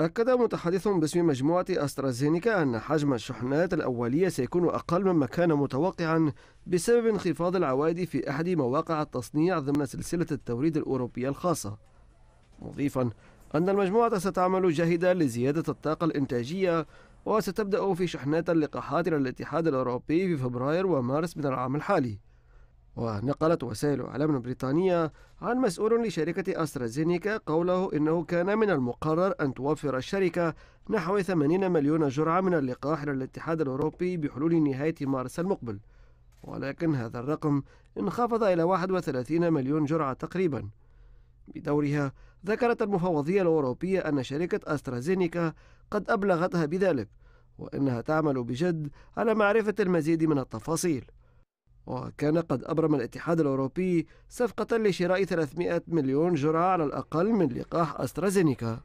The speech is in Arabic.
أكد متحدث باسم مجموعة أسترازينيكا أن حجم الشحنات الأولية سيكون أقل مما كان متوقعا بسبب انخفاض العوائد في أحد مواقع التصنيع ضمن سلسلة التوريد الأوروبية الخاصة مضيفا أن المجموعة ستعمل جاهدا لزيادة الطاقة الإنتاجية وستبدأ في شحنات اللقاحات إلى الاتحاد الأوروبي في فبراير ومارس من العام الحالي ونقلت وسائل إعلام بريطانية عن مسؤول لشركة أسترازينيكا قوله إنه كان من المقرر أن توفر الشركة نحو 80 مليون جرعة من اللقاح للاتحاد الأوروبي بحلول نهاية مارس المقبل ولكن هذا الرقم انخفض إلى 31 مليون جرعة تقريبا بدورها ذكرت المفوضية الأوروبية أن شركة أسترازينيكا قد أبلغتها بذلك وأنها تعمل بجد على معرفة المزيد من التفاصيل وكان قد أبرم الاتحاد الأوروبي صفقة لشراء 300 مليون جرعة على الأقل من لقاح أسترازينيكا